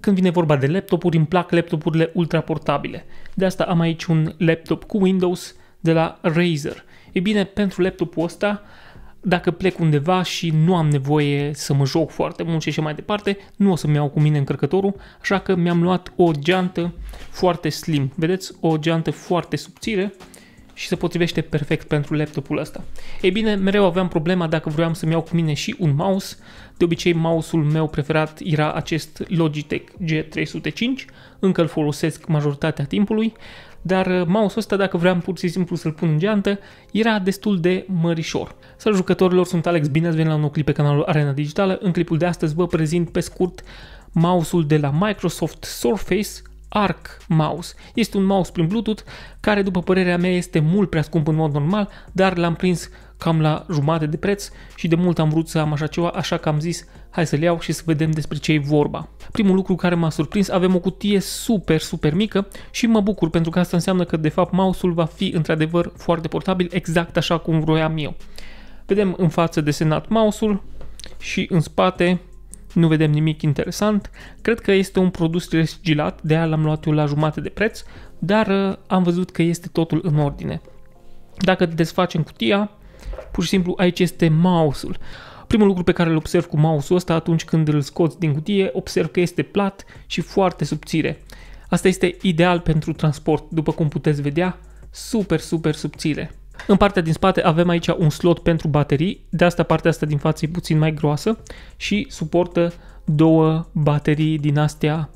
Când vine vorba de laptopuri, îmi plac laptopurile ultraportabile. De asta am aici un laptop cu Windows de la Razer. E bine, pentru laptopul ăsta, dacă plec undeva și nu am nevoie să mă joc foarte mult și așa mai departe, nu o să-mi iau cu mine încărcătorul, așa că mi-am luat o geantă foarte slim. Vedeți? O geantă foarte subțire și se potrivește perfect pentru laptopul ăsta. Ei bine, mereu aveam problema dacă vroiam să-mi iau cu mine și un mouse. De obicei, mouse-ul meu preferat era acest Logitech G305, încă îl folosesc majoritatea timpului, dar uh, mouse-ul ăsta, dacă vreau pur și simplu să-l pun în geantă, era destul de mărișor. Salut jucătorilor, sunt Alex, bine ați venit la un nou clip pe canalul Arena Digitală. În clipul de astăzi vă prezint pe scurt mouse-ul de la Microsoft Surface, Arc Mouse. Este un mouse prin Bluetooth care, după părerea mea, este mult prea scump în mod normal, dar l-am prins cam la jumate de preț și de mult am vrut să am așa ceva, așa că am zis hai să-l iau și să vedem despre ce e vorba. Primul lucru care m-a surprins, avem o cutie super, super mică și mă bucur pentru că asta înseamnă că de fapt mouse-ul va fi într-adevăr foarte portabil, exact așa cum vroiam eu. Vedem în față desenat mouse-ul și în spate nu vedem nimic interesant. Cred că este un produs resigilat, de aia l-am luat eu la jumate de preț, dar uh, am văzut că este totul în ordine. Dacă desfacem cutia, pur și simplu aici este mouse-ul. Primul lucru pe care îl observ cu mouse-ul ăsta atunci când îl scoți din cutie, observ că este plat și foarte subțire. Asta este ideal pentru transport, după cum puteți vedea, super, super subțire. În partea din spate avem aici un slot pentru baterii, de asta partea asta din față e puțin mai groasă și suportă două baterii din astea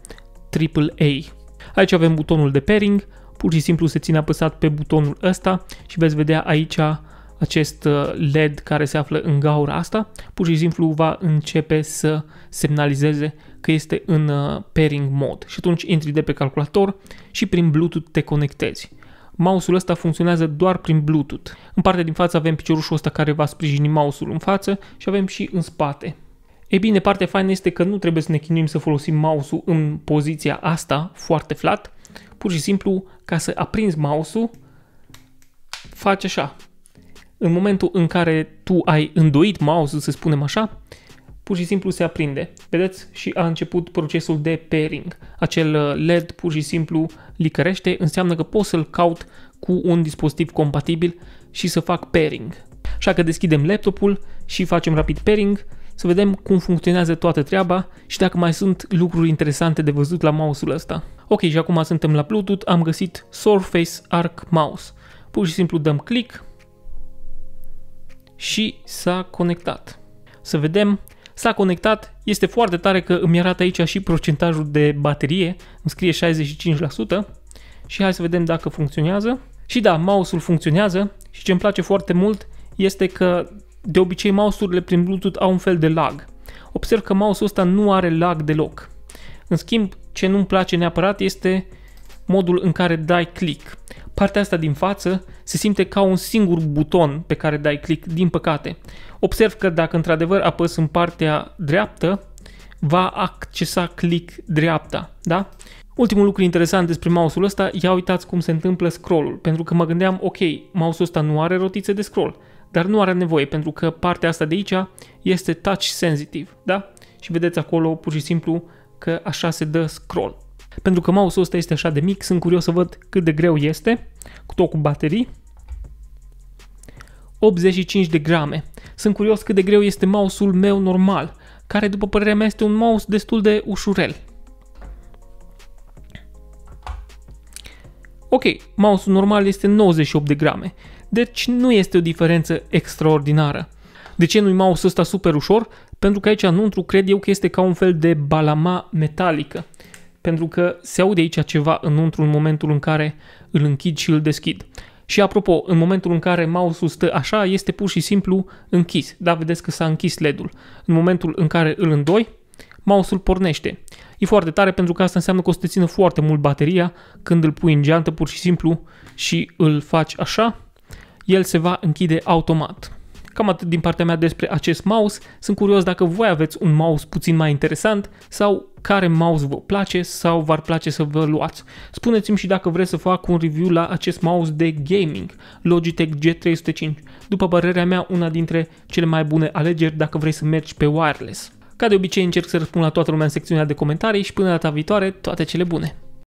AAA. Aici avem butonul de pairing, pur și simplu se ține apăsat pe butonul ăsta și veți vedea aici acest uh, LED care se află în gaura asta, pur și simplu va începe să semnalizeze că este în uh, pairing mod. și atunci intri de pe calculator și prin Bluetooth te conectezi mouse-ul ăsta funcționează doar prin Bluetooth. În partea din față avem piciorușul ăsta care va sprijini mouse-ul în față și avem și în spate. Ei bine, partea faină este că nu trebuie să ne chinuim să folosim mouse-ul în poziția asta, foarte flat. Pur și simplu, ca să aprinzi mouse-ul, faci așa. În momentul în care tu ai îndoit mouse-ul, să spunem așa, pur și simplu se aprinde. Vedeți? Și a început procesul de pairing. Acel uh, LED pur și simplu licărește, înseamnă că pot să-l caut cu un dispozitiv compatibil și să fac pairing. Așa că deschidem laptopul și facem rapid pairing să vedem cum funcționează toată treaba și dacă mai sunt lucruri interesante de văzut la mouse-ul ăsta. Ok, și acum suntem la Bluetooth, am găsit Surface Arc Mouse. Pur și simplu dăm click și s-a conectat. Să vedem, S-a conectat, este foarte tare că îmi arată aici și procentajul de baterie, îmi scrie 65% și hai să vedem dacă funcționează. Și da, mouse-ul funcționează și ce îmi place foarte mult este că de obicei mouse-urile prin Bluetooth au un fel de lag. Observ că mouse-ul ăsta nu are lag deloc. În schimb, ce nu-mi place neapărat este modul în care dai click partea asta din față se simte ca un singur buton pe care dai click, din păcate. Observ că dacă într-adevăr apăs în partea dreaptă, va accesa click dreapta, da? Ultimul lucru interesant despre mouse-ul ăsta, ia uitați cum se întâmplă scroll-ul, pentru că mă gândeam, ok, mouse-ul ăsta nu are rotițe de scroll, dar nu are nevoie, pentru că partea asta de aici este touch sensitive, da? Și vedeți acolo pur și simplu că așa se dă scroll. Pentru că mouse-ul ăsta este așa de mic, sunt curios să văd cât de greu este, cu tot cu baterii. 85 de grame. Sunt curios cât de greu este mouse-ul meu normal, care după părerea mea este un mouse destul de ușurel. Ok, mouse-ul normal este 98 de grame, deci nu este o diferență extraordinară. De ce nu-i mouse ăsta super ușor? Pentru că aici înăuntru cred eu că este ca un fel de balama metalică pentru că se aude aici ceva într-un momentul în care îl închid și îl deschid. Și apropo, în momentul în care mouse-ul stă așa, este pur și simplu închis. Da, vedeți că s-a închis LED-ul. În momentul în care îl îndoi, mouse-ul pornește. E foarte tare pentru că asta înseamnă că o să te țină foarte mult bateria când îl pui în geantă pur și simplu și îl faci așa, el se va închide automat. Cam atât din partea mea despre acest mouse. Sunt curios dacă voi aveți un mouse puțin mai interesant sau care mouse vă place sau v-ar place să vă luați. Spuneți-mi și dacă vreți să fac un review la acest mouse de gaming, Logitech G305. După părerea mea, una dintre cele mai bune alegeri dacă vrei să mergi pe wireless. Ca de obicei încerc să răspund la toată lumea în secțiunea de comentarii și până data viitoare, toate cele bune!